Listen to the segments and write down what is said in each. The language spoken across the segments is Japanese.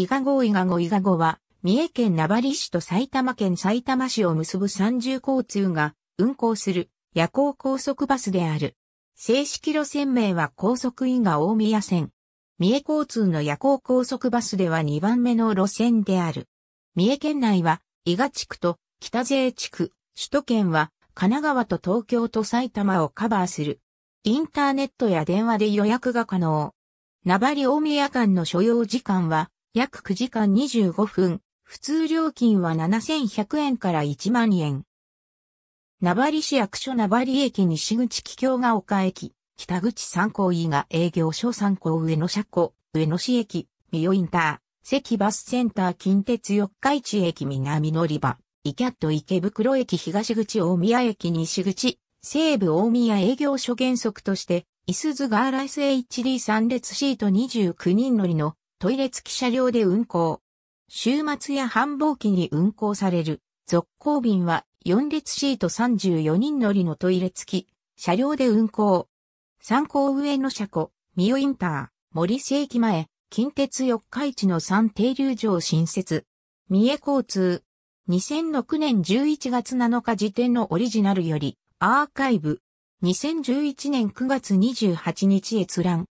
伊賀郷伊賀郷伊賀郷は、三重県名張市と埼玉県埼玉市を結ぶ三重交通が運行する夜行高速バスである。正式路線名は高速伊賀大宮線。三重交通の夜行高速バスでは2番目の路線である。三重県内は伊賀地区と北勢地区、首都圏は神奈川と東京と埼玉をカバーする。インターネットや電話で予約が可能。名張大宮間の所要時間は約9時間25分、普通料金は7100円から1万円。名張市役所名張駅西口桔梗が丘駅、北口参考伊賀営業所参考上野車庫、上野市駅、三代インター、関バスセンター近鉄四日市駅南乗り場、イキャット池袋駅東口大宮駅西口、西部大宮営業所原則として、イスズガーライス HD 3列シート29人乗りのトイレ付き車両で運行。週末や繁忙期に運行される、続行便は4列シート34人乗りのトイレ付き、車両で運行。参考上の車庫、三代インター、森世駅前、近鉄四日市の三停留場新設。三重交通。2006年11月7日時点のオリジナルより、アーカイブ。2011年9月28日閲覧。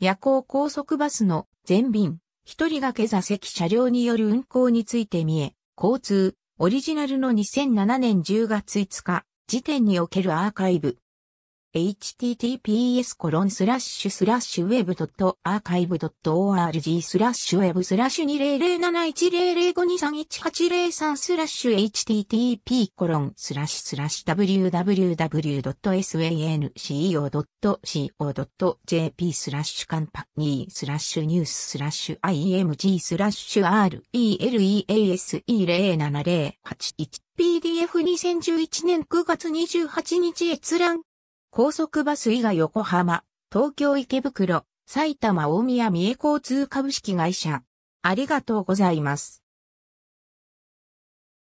夜行高速バスの全便、一人掛け座席車両による運行について見え、交通、オリジナルの2007年10月5日時点におけるアーカイブ、https コロンスラッシュスラッシュウェブドットアーカイブドット org スラッシュウェブスラッシュ20071005231803スラッシュ http コロンスラッシュスラッシュ www.sanco.co.jp スラッシュカンパニースラッシュニューススラッシュ img スラッシュ release07081 PDF2011 年9月28日閲覧高速バス以外横浜、東京池袋、埼玉大宮三重交通株式会社。ありがとうございます。